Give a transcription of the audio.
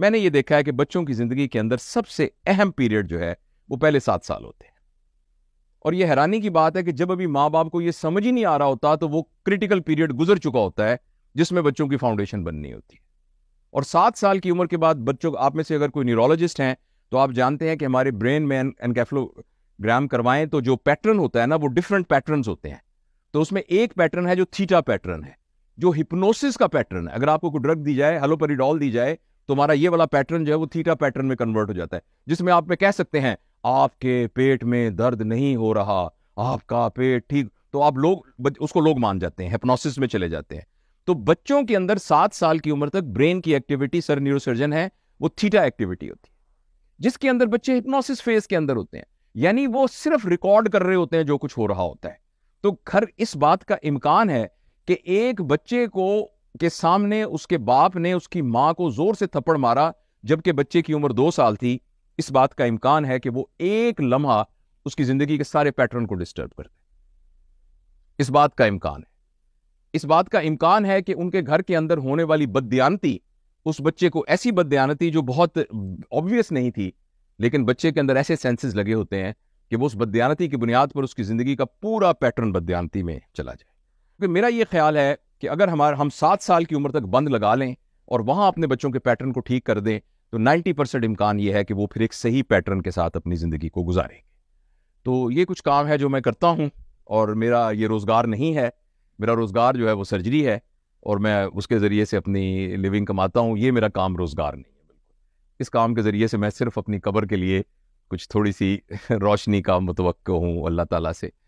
मैंने ये देखा है कि बच्चों की जिंदगी के अंदर सबसे अहम पीरियड जो है वो पहले सात साल होते हैं और ये हैरानी की बात है कि जब अभी माँ बाप को ये समझ ही नहीं आ रहा होता तो वो क्रिटिकल पीरियड गुजर चुका होता है जिसमें बच्चों की फाउंडेशन बननी होती है और सात साल की उम्र के बाद बच्चों आप में से अगर कोई न्यूरोलॉजिस्ट हैं तो आप जानते हैं कि हमारे ब्रेन में एनकेफ्लोग्राम करवाएं तो जो पैटर्न होता है ना वो डिफरेंट पैटर्न होते हैं तो उसमें एक पैटर्न है जो थीटा पैटर्न है जो हिप्नोसिस का पैटर्न है अगर आपको कोई ड्रग दी जाए हेलोपेरिडॉल दी जाए तो हमारा ये वाला पैटर्न जो है वो थीटा पैटर्न में कन्वर्ट हो जाता है जिसमें आप में कह सकते हैं आपके पेट में दर्द नहीं हो रहा आपका पेट ठीक तो आप लोग उसको लोग मान जाते हैं हेपनोसिस में चले जाते हैं तो बच्चों के अंदर सात साल की उम्र तक ब्रेन की एक्टिविटी सर न्यूरोसर्जन है वो थीटा एक्टिविटी होती है जिसके अंदर बच्चे हिप्नोसिस फेज के अंदर होते हैं यानी वो सिर्फ रिकॉर्ड कर रहे होते हैं जो कुछ हो रहा होता है तो खर इस बात का इम्कान है कि एक बच्चे को के सामने उसके बाप ने उसकी मां को जोर से थप्पड़ मारा जबकि बच्चे की उम्र दो साल थी इस बात का इम्कान है कि वो एक लम्हा उसकी जिंदगी के सारे पैटर्न को डिस्टर्ब कर दे इस बात का इम्कान है इस बात का इम्कान है कि उनके घर के अंदर होने वाली बदयानती उस बच्चे को ऐसी बदयानती जो बहुत ऑब्वियस नहीं थी लेकिन बच्चे के अंदर ऐसे सेंसेस लगे होते हैं कि वो उस बदयानती की बुनियाद पर उसकी ज़िंदगी का पूरा पैटर्न बदयानती में चला जाए क्योंकि मेरा ये ख्याल है कि अगर हमारा हम सात साल की उम्र तक बंद लगा लें और वहाँ अपने बच्चों के पैटर्न को ठीक कर दें तो 90 परसेंट इम्कान ये है कि वो फिर एक सही पैटर्न के साथ अपनी ज़िंदगी को गुजारेंगे तो ये कुछ काम है जो मैं करता हूँ और मेरा ये रोज़गार नहीं है मेरा रोज़गार जो है वो सर्जरी है और मैं उसके ज़रिए से अपनी लिविंग कमाता हूँ ये मेरा काम रोज़गार नहीं है बिल्कुल इस काम के ज़रिए से मैं सिर्फ अपनी कबर के लिए कुछ थोड़ी सी रोशनी का मुतव हूँ अल्लाह ताला से